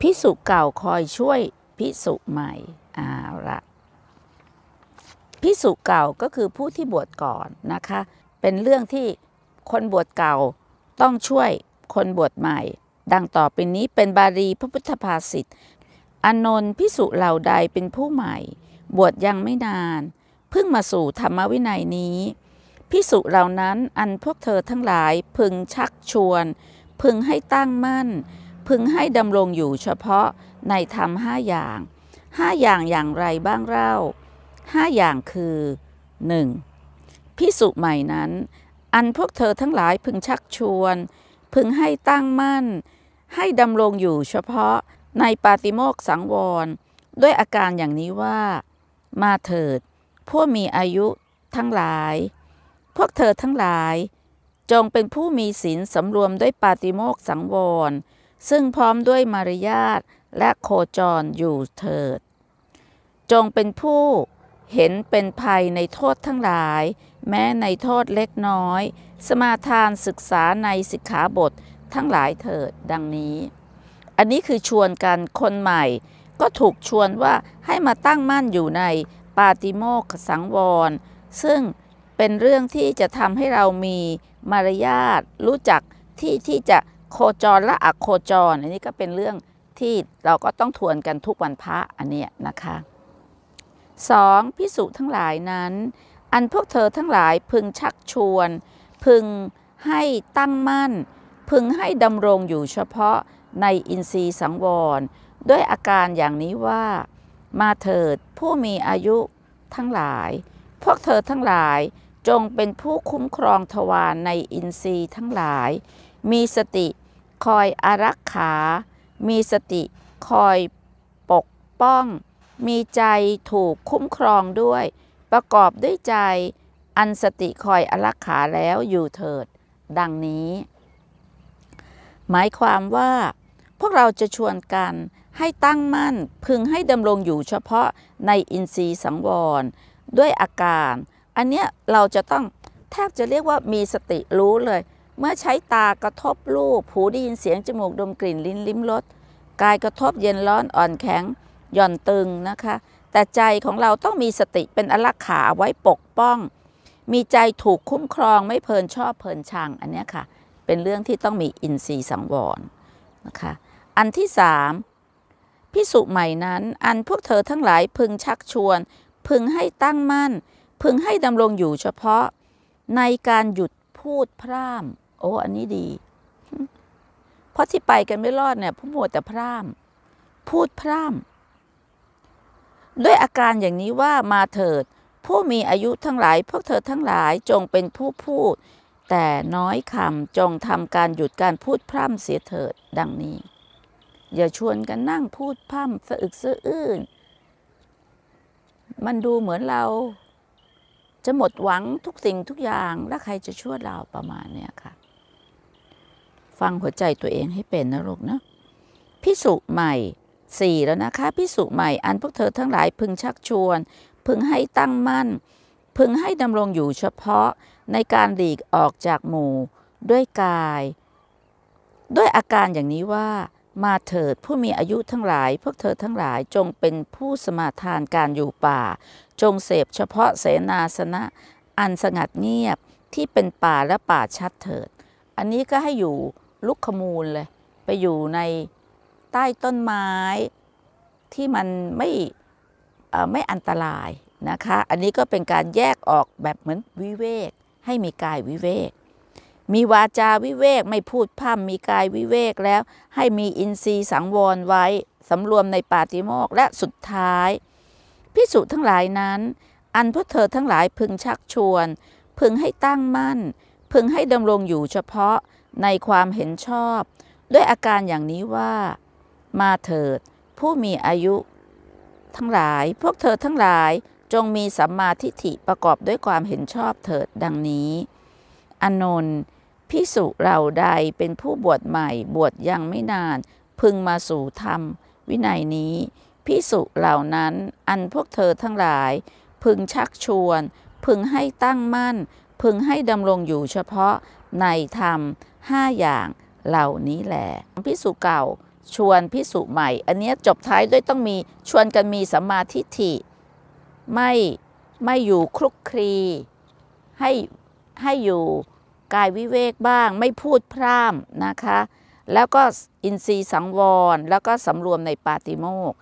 พิสุเก่าคอยช่วยพิสุใหม่อาละ พิสุเก่าก็คือผู้ที่บวชก่อนนะคะ เป็นเรื่องที่คนบวชเก่าต้องช่วยคนบวชใหม่ ดังต่อไปนี้เป็นบาลีพระพุทธภาษิตอานนท์พิสุเหล่าใดเป็นผู้ใหม่ บวชยังไม่นานเพิ่งมาสู่ธรรมวินัยนี้พิสุเหล่านั้นอันพวกเธอทั้งหลายพึงชักชวน พึงให้ตั้งมั่นพึงให้ดำรงอยู่เฉพาะในธรรมห้าอย่าง ห้าอย่างอย่างไรบ้างเล่าห้าอย่างคือ 1. พิสุใหม่นั้น อันพวกเธอทั้งหลายพึงชักชวน พึงให้ตั้งมั่น ให้ดำรงอยู่เฉพาะในปาติโมกสังวร ด้วยอาการอย่างนี้ว่า มาเถิด พวกมีอายุทั้งหลาย พวกเธอทั้งหลาย จงเป็นผู้มีศีลสำรวมด้วยปาติโมกสังวรซึ่งพร้อมด้วยมารยาทและโคจรอยู่เถิด จงเป็นผู้เห็นเป็นภัยในโทษทั้งหลาย แม้ในโทษเล็กน้อย สมาทานศึกษาในสิกขาบททั้งหลายเถิด ดังนี้ อันนี้คือชวนกันคนใหม่ ก็ถูกชวนว่าให้มาตั้งมั่นอยู่ในปาติโมกสังวร ซึ่งเป็นเรื่องที่จะทำให้เรามีมารยาทรู้จักที่ที่จะโคจรและอโคจรอันนี้ก็เป็นเรื่องที่เราก็ต้องทวนกันทุกวันพระอันนี้นะคะสองพิสุทั้งหลายนั้น อันพวกเธอทั้งหลาย พึงชักชวน พึงให้ตั้งมั่น พึงให้ดำรงอยู่เฉพาะในอินทรีย์สังวรด้วยอาการอย่างนี้ว่ามาเถิดผู้มีอายุทั้งหลาย พวกเธอทั้งหลายจงเป็นผู้คุ้มครองทวารในอินทรีย์ทั้งหลายมีสติคอยอารักขา มีสติคอยปกป้อง มีใจถูกคุ้มครองด้วย ประกอบด้วยใจ อันสติคอยอารักขาแล้วอยู่เถิด ดังนี้ หมายความว่าพวกเราจะชวนกันให้ตั้งมั่นพึงให้ดำรงอยู่เฉพาะในอินทรีย์สังวร ด้วยอาการ อันเนี้ยเราจะต้องแทบจะเรียกว่ามีสติรู้เลยเมื่อใช้ตากระทบรูปหูได้ยินเสียงจมูกดมกลิ่น ลิ้นลิ้มรสกายกระทบเย็นร้อนอ่อนแข็งหย่อนตึงนะคะ แต่ใจของเราต้องมีสติเป็นอลักขาไว้ปกป้อง มีใจถูกคุ้มครองไม่เพลินชอบเพลินชัง อันนี้ค่ะ เป็นเรื่องที่ต้องมีอินทรีย์สังวรนะคะอันที่สามพิสุใหม่นั้น อันพวกเธอทั้งหลายพึงชักชวนพึงให้ตั้งมั่น พึงให้ดำรงอยู่เฉพาะในการหยุดพูดพร่ำโอ้ อันนี้ดี เพราะที่ไปกันไม่รอดเนี่ยผู้หมวแต่พร่ำพูดพร่ำด้วยอาการอย่างนี้ว่ามาเถิด ผู้มีอายุทั้งหลายพวกเธอทั้งหลายจงเป็นผู้พูด แต่น้อยคำจงทำการหยุดการพูดพร่ำเสียเถิดดังนี้ อย่าชวนกันนั่งพูดพร่ำสะอึกสะอื้นมันดูเหมือนเรา จะหมดหวังทุกสิ่งทุกอย่าง แล้วใครจะช่วยเราประมาณเนี้ยค่ะฟังหัวใจตัวเองให้เป็นนะลูกนะพิสุใหม่สี่แล้วนะคะพิสุใหม่อันพวกเธอทั้งหลายพึงชักชวน พึงให้ตั้งมั่นพึงให้ดำรงอยู่เฉพาะในการหลีกออกจากหมู่ด้วยกาย ด้วยอาการอย่างนี้ว่ามาเถิดผู้มีอายุทั้งหลาย พวกเธอทั้งหลายจงเป็นผู้สมาทานการอยู่ป่า จงเสพเฉพาะเสนาสนะอันสงัดเงียบที่เป็นป่าและป่าชัดเถิด อันนี้ก็ให้อยู่ลุกขมูลเลยไปอยู่ในใต้ต้นไม้ที่มันไม่ไม่อันตรายนะคะ อันนี้ก็เป็นการแยกออกแบบเหมือนวิเวกให้มีกายวิเวกมีวาจาวิเวกไม่พูดพร่ำมีกายวิเวกแล้ว ให้มีอินทรีย์สังวรไว้สำรวมในปาติโมกและสุดท้ายพิสุทั้งหลายนั้น อันพวกเธอทั้งหลายพึงชักชวน พึงให้ตั้งมั่น พึงให้ดำรงอยู่เฉพาะในความเห็นชอบ ด้วยอาการอย่างนี้ว่า มาเถิด ผู้มีอายุ ทั้งหลายพวกเธอทั้งหลายจงมีสัมมาทิฏฐิประกอบด้วยความเห็นชอบเถิดดังนี้อานนท์พิสุเราใดเป็นผู้บวชใหม่บวชยังไม่นาน พึงมาสู่ธรรมวินัยนี้ พิสุเหล่านั้นอันพวกเธอทั้งหลาย พึงชักชวน พึงให้ตั้งมั่นพึงให้ดำรงอยู่เฉพาะในธรรมห้าอย่างเหล่านี้แหละ พิสุเก่าชวนพิสุใหม่ อันนี้จบท้าย ด้วยต้องมีชวนกันมีสัมมาทิฏฐิไม่ไม่อยู่คลุกคลี ให้ให้อยู่กายวิเวกบ้าง ไม่พูดพร่ำนะคะ แล้วก็อินทรีย์สังวร แล้วก็สำรวมในปาติโมก